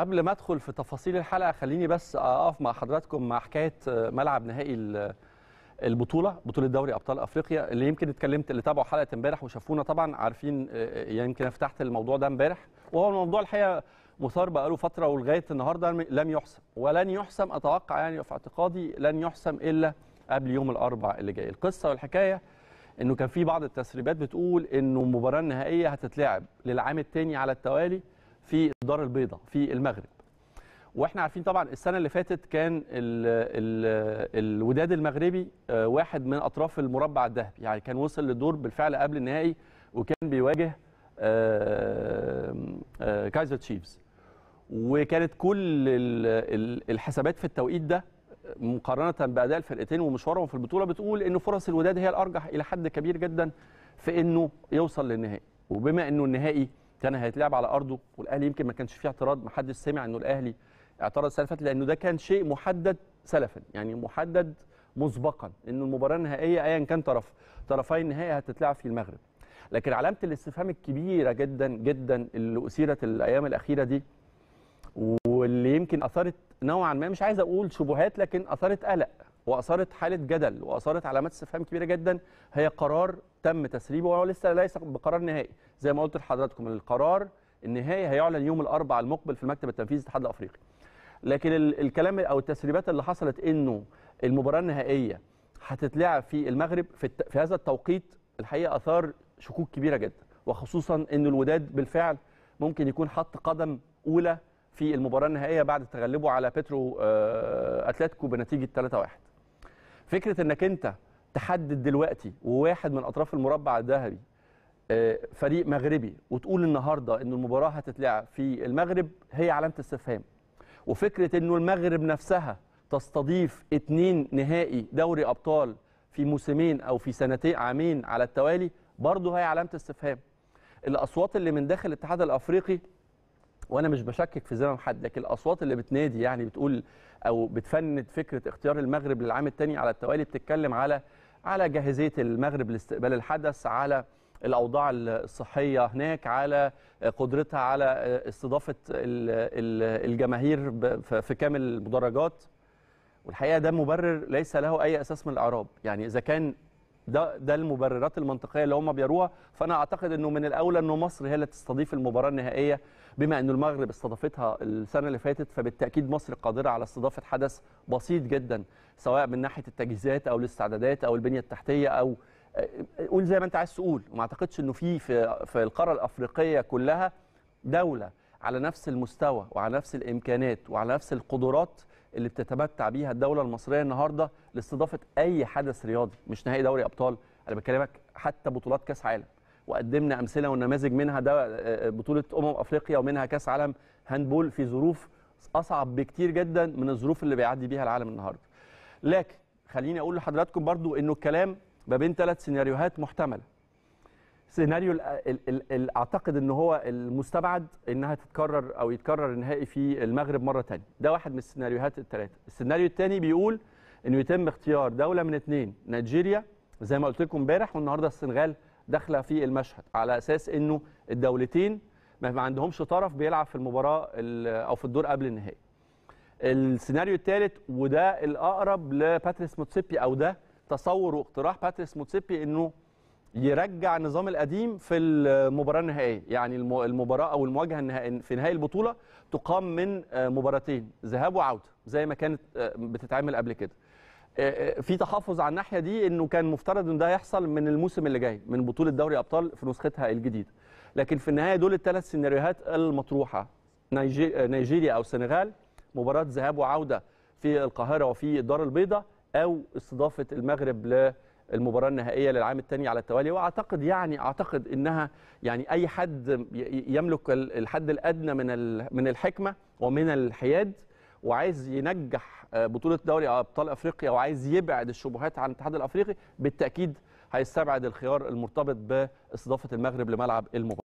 قبل ما ادخل في تفاصيل الحلقه خليني بس اقف مع حضراتكم مع حكايه ملعب نهائي البطوله بطوله دوري ابطال افريقيا اللي يمكن اتكلمت اللي تابعوا حلقه امبارح وشافونا طبعا عارفين آه، آه، يعني يمكن فتحت الموضوع ده امبارح وهو الموضوع الحقيقه مثار بقاله فتره ولغايه النهارده لم يحسم ولن يحسم اتوقع يعني في اعتقادي لن يحسم الا قبل يوم الاربعاء اللي جاي القصه والحكايه انه كان في بعض التسريبات بتقول انه المباراه النهائيه هتتلعب للعام الثاني على التوالي في الدار البيضاء في المغرب واحنا عارفين طبعا السنه اللي فاتت كان ال ال الوداد المغربي آه، واحد من اطراف المربع الذهبي يعني كان وصل للدور بالفعل قبل النهائي وكان بيواجه كايزر آه، تشيفز آه، وكانت كل الحسابات في التوقيت ده مقارنه باداء الفرقتين ومشوارهم في البطوله بتقول ان فرص الوداد هي الارجح الى حد كبير جدا في انه يوصل للنهائي وبما انه النهائي كان هيتلعب على ارضه والاهلي يمكن ما كانش فيه اعتراض ما حدش سمع انه الاهلي اعترض سلفا لانه ده كان شيء محدد سلفا يعني محدد مسبقا ان المباراه النهائيه ايا كان طرف طرفي النهائي هتتلعب في المغرب لكن علامه الاستفهام الكبيره جدا جدا اللي اثيرت الايام الاخيره دي واللي يمكن اثارت نوعا ما مش عايز اقول شبهات لكن اثارت قلق واثارت حاله جدل واثارت علامات استفهام كبيره جدا هي قرار تم تسريبه وهو لسه ليس بقرار نهائي زي ما قلت لحضراتكم القرار النهائي هيعلن يوم الاربعاء المقبل في المكتب التنفيذي الاتحاد الافريقي لكن الكلام او التسريبات اللي حصلت انه المباراه النهائيه هتتلعب في المغرب في, الت... في هذا التوقيت الحقيقه اثار شكوك كبيره جدا وخصوصا ان الوداد بالفعل ممكن يكون حط قدم اولى في المباراه النهائيه بعد تغلبه على بيترو آه، اتلتيكو بنتيجه 3-1 فكره انك انت تحدد دلوقتي وواحد من اطراف المربع الذهبي آه، فريق مغربي وتقول النهارده ان المباراه هتتلعب في المغرب هي علامه استفهام وفكره انه المغرب نفسها تستضيف اثنين نهائي دوري ابطال في موسمين او في سنتين عامين على التوالي برضه هي علامه استفهام الاصوات اللي من داخل الاتحاد الافريقي وانا مش بشكك في زمام حد لكن الاصوات اللي بتنادي يعني بتقول او بتفند فكره اختيار المغرب للعام الثاني على التوالي بتتكلم على على جاهزيه المغرب لاستقبال الحدث على الاوضاع الصحيه هناك على قدرتها على استضافه الجماهير في كامل المدرجات والحقيقه ده مبرر ليس له اي اساس من الاعراب يعني اذا كان ده ده المبررات المنطقيه اللي هم بيروها فانا اعتقد انه من الاولى انه مصر هي اللي تستضيف المباراه النهائيه بما انه المغرب استضافتها السنه اللي فاتت فبالتاكيد مصر قادره على استضافه حدث بسيط جدا سواء من ناحيه التجهيزات او الاستعدادات او البنيه التحتيه او آه، قول زي ما انت عايز تقول وما اعتقدش انه في في, في القاره الافريقيه كلها دوله على نفس المستوى وعلى نفس الامكانات وعلى نفس القدرات اللي بتتمتع بيها الدوله المصريه النهارده لاستضافه اي حدث رياضي مش نهائي دوري ابطال انا بكلمك حتى بطولات كاس عالم وقدمنا امثله ونماذج منها ده آه، بطوله امم افريقيا ومنها كاس عالم هاندبول في ظروف اصعب بكتير جدا من الظروف اللي بيعدي بيها العالم النهارده لكن خليني اقول لحضراتكم برضو انه الكلام ما بين ثلاث سيناريوهات محتمله سيناريو اعتقد ان هو المستبعد انها تتكرر او يتكرر النهائي في المغرب مره ثانيه ده واحد من السيناريوهات الثلاثه السيناريو الثاني بيقول انه يتم اختيار دوله من اثنين نيجيريا زي ما قلت لكم امبارح والنهارده السنغال داخله في المشهد على اساس انه الدولتين ما عندهمش طرف بيلعب في المباراه او في الدور قبل النهائي السيناريو الثالث وده الاقرب لباتريس موتسيبي او ده تصور واقتراح باتريس موتسيبي انه يرجع النظام القديم في المباراه النهائيه يعني المباراه او المواجهه النهائيه في نهائي البطوله تقام من آه، مباراتين ذهاب وعوده زي ما كانت آه، بتتعمل قبل كده آه، في تحفظ على الناحيه دي انه كان مفترض ان ده يحصل من الموسم اللي جاي من بطوله دوري ابطال في نسختها الجديده لكن في النهايه دول الثلاث سيناريوهات المطروحه نيجيريا او السنغال مباراه ذهاب وعوده في القاهره وفي الدار البيضاء او استضافه المغرب ل المباراه النهائيه للعام الثاني على التوالي واعتقد يعني اعتقد انها يعني اي حد يملك الحد الادنى من من الحكمه ومن الحياد وعايز ينجح آه، بطوله دوري ابطال افريقيا وعايز يبعد الشبهات عن الاتحاد الافريقي بالتاكيد هيستبعد الخيار المرتبط باستضافه المغرب لملعب المباراه